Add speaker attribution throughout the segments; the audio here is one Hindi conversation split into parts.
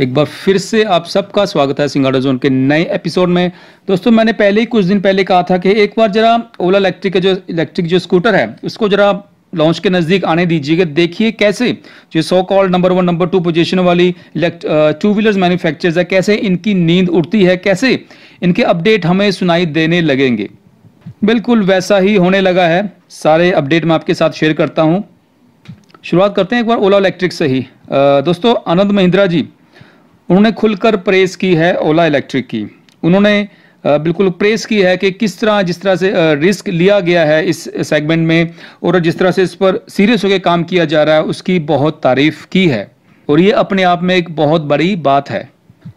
Speaker 1: एक बार फिर से आप सबका स्वागत है सिंगाड़ा जोन के नए एपिसोड में दोस्तों मैंने पहले ही कुछ दिन पहले कहा था कि एक बार जरा ओला इलेक्ट्रिक का जो इलेक्ट्रिक जो स्कूटर है उसको जरा लॉन्च के नज़दीक आने दीजिएगा देखिए कैसे जो so called number one number two position वाली टू व्हीलर मैन्युफैक्चरर्स है कैसे इनकी नींद उड़ती है कैसे इनके अपडेट हमें सुनाई देने लगेंगे बिल्कुल वैसा ही होने लगा है सारे अपडेट मैं आपके साथ शेयर करता हूँ शुरुआत करते हैं एक बार ओला इलेक्ट्रिक से ही दोस्तों आनंद महिंद्रा जी उन्होंने खुलकर प्रेस की है ओला इलेक्ट्रिक की उन्होंने बिल्कुल प्रेस की है कि किस तरह जिस तरह से रिस्क लिया गया है इस सेगमेंट में और जिस तरह से इस पर सीरियस होकर काम किया जा रहा है उसकी बहुत तारीफ की है और ये अपने आप में एक बहुत बड़ी बात है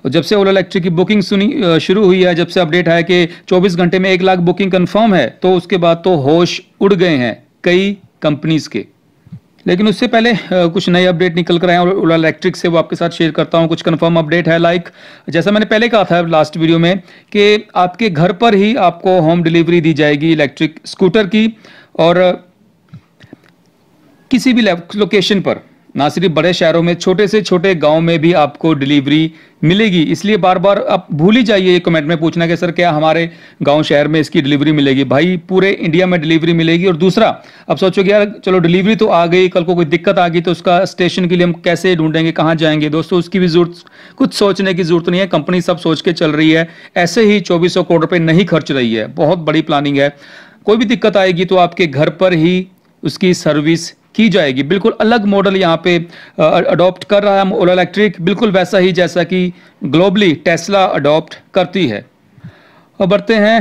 Speaker 1: और जब से ओला इलेक्ट्रिक की बुकिंग सुनी शुरू हुई है जब से अपडेट है कि 24 घंटे में एक लाख बुकिंग कंफर्म है तो उसके बाद तो होश उड़ गए हैं कई कंपनीज के लेकिन उससे पहले कुछ नए अपडेट निकल कर आए और ओला इलेक्ट्रिक से वो आपके साथ शेयर करता हूँ कुछ कंफर्म अपडेट है लाइक जैसा मैंने पहले कहा था लास्ट वीडियो में कि आपके घर पर ही आपको होम डिलीवरी दी जाएगी इलेक्ट्रिक स्कूटर की और किसी भी लोकेशन पर ना सिर्फ बड़े शहरों में छोटे से छोटे गांव में भी आपको डिलीवरी मिलेगी इसलिए बार बार आप भूल ही जाइए ये कमेंट में पूछना कि सर क्या हमारे गांव शहर में इसकी डिलीवरी मिलेगी भाई पूरे इंडिया में डिलीवरी मिलेगी और दूसरा अब सोचो कि यार चलो डिलीवरी तो आ गई कल को कोई दिक्कत आ गई तो उसका स्टेशन के लिए हम कैसे ढूंढेंगे कहाँ जाएंगे दोस्तों उसकी भी जरूरत कुछ सोचने की जरूरत नहीं है कंपनी सब सोच के चल रही है ऐसे ही चौबीस करोड़ रुपये नहीं खर्च रही है बहुत बड़ी प्लानिंग है कोई भी दिक्कत आएगी तो आपके घर पर ही उसकी सर्विस की जाएगी बिल्कुल अलग मॉडल यहाँ पे अडॉप्ट कर रहा है ओला इलेक्ट्रिक बिल्कुल वैसा ही जैसा कि ग्लोबली टेस्ला अडॉप्ट करती है और बढ़ते हैं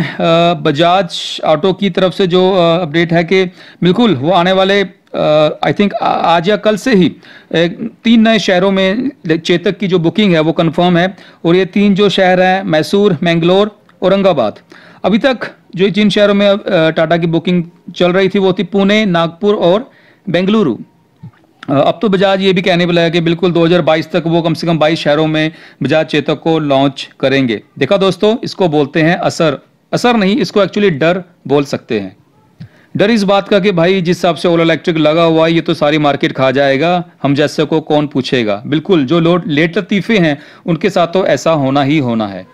Speaker 1: बजाज ऑटो की तरफ से जो अपडेट है कि बिल्कुल वो आने वाले आई थिंक आज या कल से ही तीन नए शहरों में चेतक की जो बुकिंग है वो कंफर्म है और ये तीन जो शहर हैं मैसूर मैंगलोर औरंगाबाद अभी तक जो जिन शहरों में टाटा की बुकिंग चल रही थी वो थी पुणे नागपुर और बेंगलुरु अब तो बजाज ये भी कहने वाला है कि बिल्कुल 2022 तक वो कम से कम 22 शहरों में बजाज चेतक को लॉन्च करेंगे देखा दोस्तों इसको बोलते हैं असर असर नहीं इसको एक्चुअली डर बोल सकते हैं डर इस बात का कि भाई जिस हिसाब से ओला इलेक्ट्रिक लगा हुआ है ये तो सारी मार्केट खा जाएगा हम जैसे को कौन पूछेगा बिल्कुल जो लोग लेट लतीफ़े हैं उनके साथ तो ऐसा होना ही होना है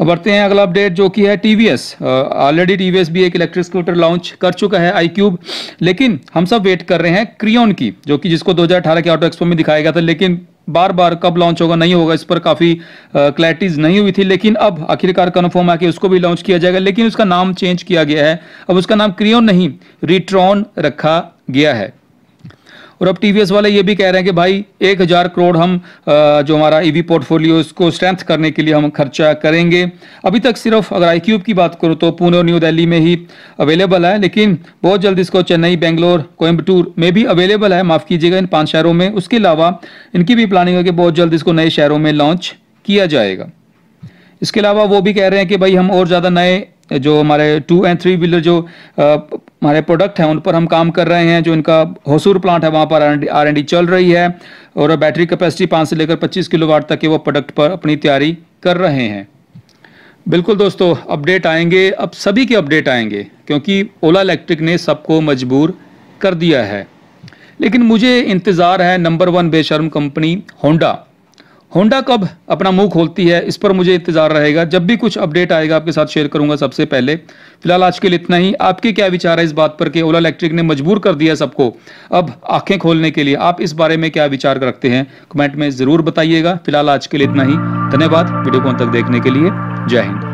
Speaker 1: अब बढ़ते हैं अगला अपडेट जो कि है T V S already T V S भी एक इलेक्ट्रिक स्कूटर लॉन्च कर चुका है आई क्यूब लेकिन हम सब वेट कर रहे हैं क्रियोन की जो कि जिसको 2018 के ऑटो एक्सपो में दिखाया गया था लेकिन बार बार कब लॉन्च होगा नहीं होगा इस पर काफ़ी क्लैरिटीज नहीं हुई थी लेकिन अब आखिरकार कन्फर्म है कि उसको भी लॉन्च किया जाएगा लेकिन उसका नाम चेंज किया गया है अब उसका नाम क्रियोन नहीं रिट्रॉन रखा गया है और अब टीवीएस वाले ये भी कह रहे हैं कि भाई एक हज़ार करोड़ हम जो हमारा ईवी पोर्टफोलियो इसको स्ट्रेंथ करने के लिए हम खर्चा करेंगे अभी तक सिर्फ अगर आई क्यूब की बात करो तो पुणे और न्यू दिल्ली में ही अवेलेबल है लेकिन बहुत जल्द इसको चेन्नई बेंगलोर कोयम्बटूर में भी अवेलेबल है माफ़ कीजिएगा इन पांच शहरों में उसके अलावा इनकी भी प्लानिंग है कि बहुत जल्द इसको नए शहरों में लॉन्च किया जाएगा इसके अलावा वो भी कह रहे हैं कि भाई हम और ज़्यादा नए जो हमारे टू एंड थ्री व्हीलर जो हमारे प्रोडक्ट हैं उन पर हम काम कर रहे हैं जो इनका होसूर प्लांट है वहाँ पर आर एंड चल रही है और बैटरी कैपेसिटी पाँच से लेकर पच्चीस किलोवाट तक के वो प्रोडक्ट पर अपनी तैयारी कर रहे हैं बिल्कुल दोस्तों अपडेट आएंगे अब सभी के अपडेट आएंगे क्योंकि ओला इलेक्ट्रिक ने सबको मजबूर कर दिया है लेकिन मुझे इंतज़ार है नंबर वन बेशर्म कंपनी होंडा होंडा कब अपना मुंह खोलती है इस पर मुझे इंतजार रहेगा जब भी कुछ अपडेट आएगा आपके साथ शेयर करूंगा सबसे पहले फिलहाल आज के लिए इतना ही आपके क्या विचार है इस बात पर कि ओला इलेक्ट्रिक ने मजबूर कर दिया सबको अब आंखें खोलने के लिए आप इस बारे में क्या विचार रखते हैं कमेंट में जरूर बताइएगा फिलहाल आज के लिए इतना ही धन्यवाद वीडियो को अंत तक देखने के लिए जय हिंद